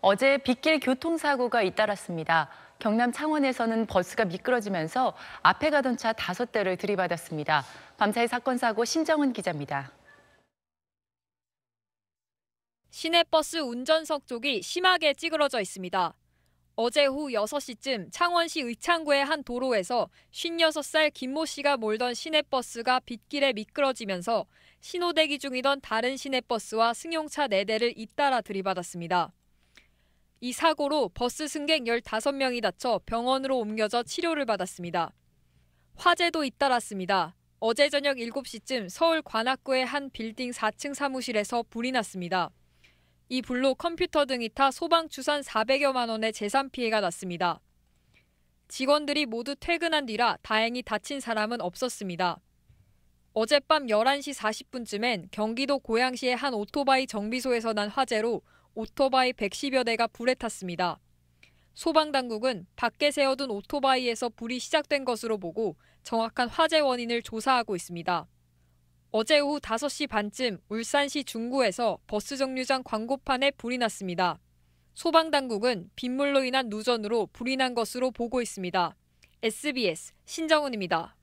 어제 빗길 교통사고가 잇따랐습니다. 경남 창원에서는 버스가 미끄러지면서 앞에 가던 차 다섯 대를 들이받았습니다. 밤사이 사건 사고 신정은 기자입니다. 시내버스 운전석 쪽이 심하게 찌그러져 있습니다. 어제 오후 6시쯤 창원시 의창구의 한 도로에서 56살 김모 씨가 몰던 시내버스가 빗길에 미끄러지면서 신호대기 중이던 다른 시내버스와 승용차 4대를 잇따라 들이받았습니다. 이 사고로 버스 승객 15명이 다쳐 병원으로 옮겨져 치료를 받았습니다. 화재도 잇따랐습니다. 어제 저녁 7시쯤 서울 관악구의 한 빌딩 4층 사무실에서 불이 났습니다. 이 불로 컴퓨터 등이 타 소방 추산 400여만 원의 재산 피해가 났습니다. 직원들이 모두 퇴근한 뒤라 다행히 다친 사람은 없었습니다. 어젯밤 11시 40분쯤엔 경기도 고양시의 한 오토바이 정비소에서 난 화재로 오토바이 110여 대가 불에 탔습니다. 소방당국은 밖에 세워둔 오토바이에서 불이 시작된 것으로 보고 정확한 화재 원인을 조사하고 있습니다. 어제 오후 5시 반쯤 울산시 중구에서 버스 정류장 광고판에 불이 났습니다. 소방당국은 빗물로 인한 누전으로 불이 난 것으로 보고 있습니다. SBS 신정훈입니다